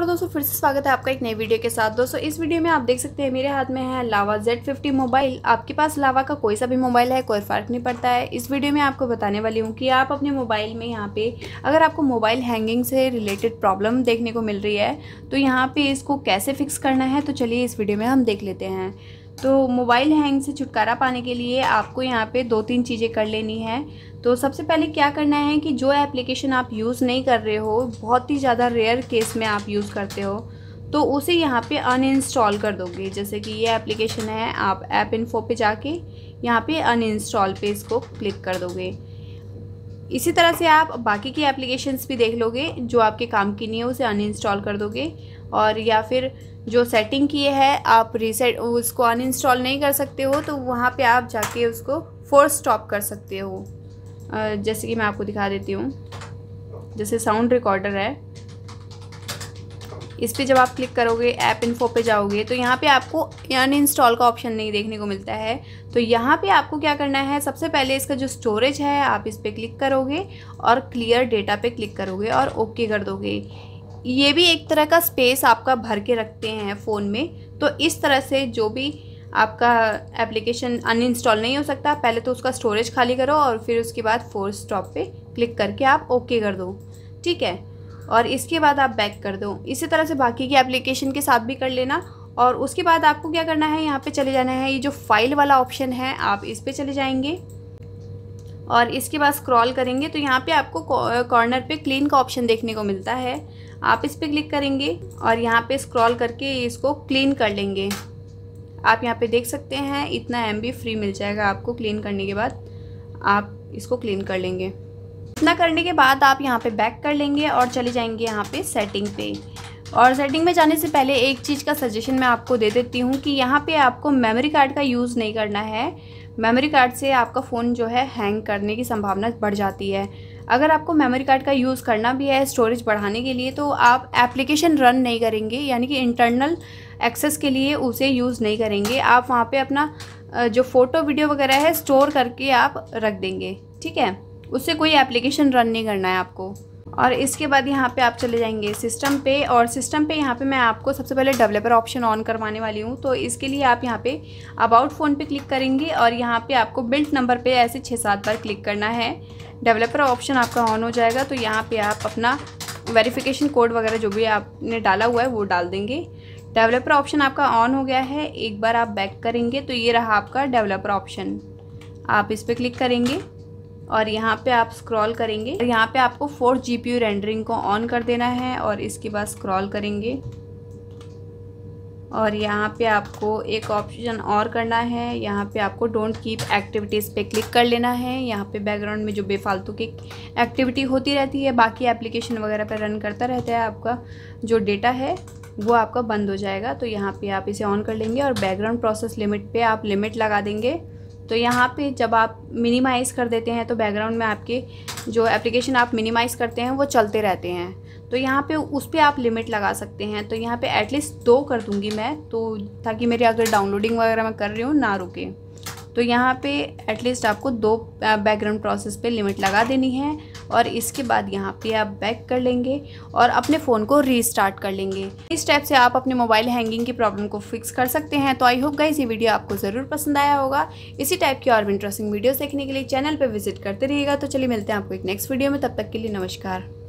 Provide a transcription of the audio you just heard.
नमस्कार दोस्तों फिर से स्वागत है आपका एक नई वीडियो के साथ दोस्तों इस वीडियो में आप देख सकते हैं मेरे हाथ में है लावा Z50 मोबाइल आपके पास लावा का कोई सा भी मोबाइल है कोई फ़र्क नहीं पड़ता है इस वीडियो में आपको बताने वाली हूँ कि आप अपने मोबाइल में यहाँ पे अगर आपको मोबाइल हैंगिंग से रिलेटेड प्रॉब्लम देखने को मिल रही है तो यहाँ पर इसको कैसे फिक्स करना है तो चलिए इस वीडियो में हम देख लेते हैं तो मोबाइल हैंग से छुटकारा पाने के लिए आपको यहाँ पे दो तीन चीज़ें कर लेनी है तो सबसे पहले क्या करना है कि जो एप्लीकेशन आप यूज़ नहीं कर रहे हो बहुत ही ज़्यादा रेयर केस में आप यूज़ करते हो तो उसे यहाँ पे अनइंस्टॉल कर दोगे जैसे कि ये एप्लीकेशन है आप ऐप इन्फो पे जाके यहाँ पे अनइंस्टॉल पे इसको क्लिक कर दोगे इसी तरह से आप बाकी की एप्लीकेशंस भी देख लोगे जो आपके काम की नहीं है उसे अनइंस्टॉल कर दोगे और या फिर जो सेटिंग किए है आप रीसेट उसको अनइंस्टॉल नहीं कर सकते हो तो वहाँ पे आप जाके उसको फोर्स स्टॉप कर सकते हो जैसे कि मैं आपको दिखा देती हूँ जैसे साउंड रिकॉर्डर है इस पर जब आप क्लिक करोगे ऐप इन्फो पे जाओगे तो यहाँ पे आपको अनइंस्टॉल का ऑप्शन नहीं देखने को मिलता है तो यहाँ पे आपको क्या करना है सबसे पहले इसका जो स्टोरेज है आप इस पर क्लिक करोगे और क्लियर डेटा पे क्लिक करोगे और ओके कर दोगे ये भी एक तरह का स्पेस आपका भर के रखते हैं फ़ोन में तो इस तरह से जो भी आपका एप्लीकेशन अनइंस्टॉल नहीं हो सकता पहले तो उसका स्टोरेज खाली करो और फिर उसके बाद फोर स्टॉप पे क्लिक करके आप ओके कर दो ठीक है और इसके बाद आप बैक कर दो इसी तरह से बाकी की एप्लीकेशन के साथ भी कर लेना और उसके बाद आपको क्या करना है यहाँ पे चले जाना है ये जो फाइल वाला ऑप्शन है आप इस पर चले जाएंगे और इसके बाद स्क्रॉल करेंगे तो यहाँ पे आपको कॉर्नर पे क्लीन का ऑप्शन देखने को मिलता है आप इस पर क्लिक करेंगे और यहाँ पे स्क्रॉल करके इसको क्लीन कर लेंगे आप यहाँ पे देख सकते हैं इतना एम फ्री मिल जाएगा आपको क्लीन करने के बाद आप इसको क्लीन कर लेंगे इतना करने के बाद आप यहाँ पे बैक कर लेंगे और चले जाएंगे यहाँ पे सेटिंग पे और सेटिंग में जाने से पहले एक चीज़ का सजेशन मैं आपको दे देती हूँ कि यहाँ पे आपको मेमोरी कार्ड का यूज़ नहीं करना है मेमोरी कार्ड से आपका फ़ोन जो है हैंग करने की संभावना बढ़ जाती है अगर आपको मेमोरी कार्ड का यूज़ करना भी है स्टोरेज बढ़ाने के लिए तो आप एप्लीकेशन रन नहीं करेंगे यानी कि इंटरनल एक्सेस के लिए उसे यूज़ नहीं करेंगे आप वहाँ पे अपना जो फ़ोटो वीडियो वगैरह है स्टोर करके आप रख देंगे ठीक है उससे कोई एप्लीकेशन रन नहीं करना है आपको और इसके बाद यहाँ पे आप चले जाएंगे सिस्टम पे और सिस्टम पे यहाँ पे मैं आपको सबसे पहले डेवलपर ऑप्शन ऑन करवाने वाली हूँ तो इसके लिए आप यहाँ पे अबाउट फ़ोन पे क्लिक करेंगे और यहाँ पे आपको बिल्ट नंबर पे ऐसे छः सात बार क्लिक करना है डेवलपर ऑप्शन आपका ऑन हो जाएगा तो यहाँ पर आप अपना वेरीफिकेशन कोड वगैरह जो भी आपने डाला हुआ है वो डाल देंगे डेवलपर ऑप्शन आपका ऑन हो गया है एक बार आप बैक करेंगे तो ये रहा आपका डेवलपर ऑप्शन आप इस पर क्लिक करेंगे और यहाँ पे आप स्क्रॉल करेंगे और यहाँ पे आपको फोर जी रेंडरिंग को ऑन कर देना है और इसके बाद स्क्रॉल करेंगे और यहाँ पे आपको एक ऑप्शन और करना है यहाँ पे आपको डोंट कीप एक्टिविटीज़ पे क्लिक कर लेना है यहाँ पे बैकग्राउंड में जो बेफालतू की एक्टिविटी होती रहती है बाकी एप्लीकेशन वगैरह पे रन करता रहता है आपका जो डेटा है वो आपका बंद हो जाएगा तो यहाँ पे आप इसे ऑन कर लेंगे और बैकग्राउंड प्रोसेस लिमिट पे आप लिमिट लगा देंगे तो यहाँ पे जब आप मिनिमाइज़ कर देते हैं तो बैकग्राउंड में आपके जो एप्लीकेशन आप मिनिमाइज़ करते हैं वो चलते रहते हैं तो यहाँ पे उस पर आप लिमिट लगा सकते हैं तो यहाँ पे एटलीस्ट दो कर दूँगी मैं तो ताकि मेरी अगर डाउनलोडिंग वगैरह मैं कर रही हूँ ना रुके तो यहाँ पे एटलीस्ट आपको दो बैकग्राउंड प्रोसेस पे लिमिट लगा देनी है और इसके बाद यहाँ पे आप बैक कर लेंगे और अपने फ़ोन को रीस्टार्ट कर लेंगे इस टाइप से आप अपने मोबाइल हैंगिंग की प्रॉब्लम को फिक्स कर सकते हैं तो आई होप गाइज ये वीडियो आपको ज़रूर पसंद आया होगा इसी टाइप की और इंटरेस्टिंग वीडियोज़ देखने के लिए चैनल पर विजिट करते रहिएगा तो चलिए मिलते हैं आपको एक नेक्स्ट वीडियो में तब तक के लिए नमस्कार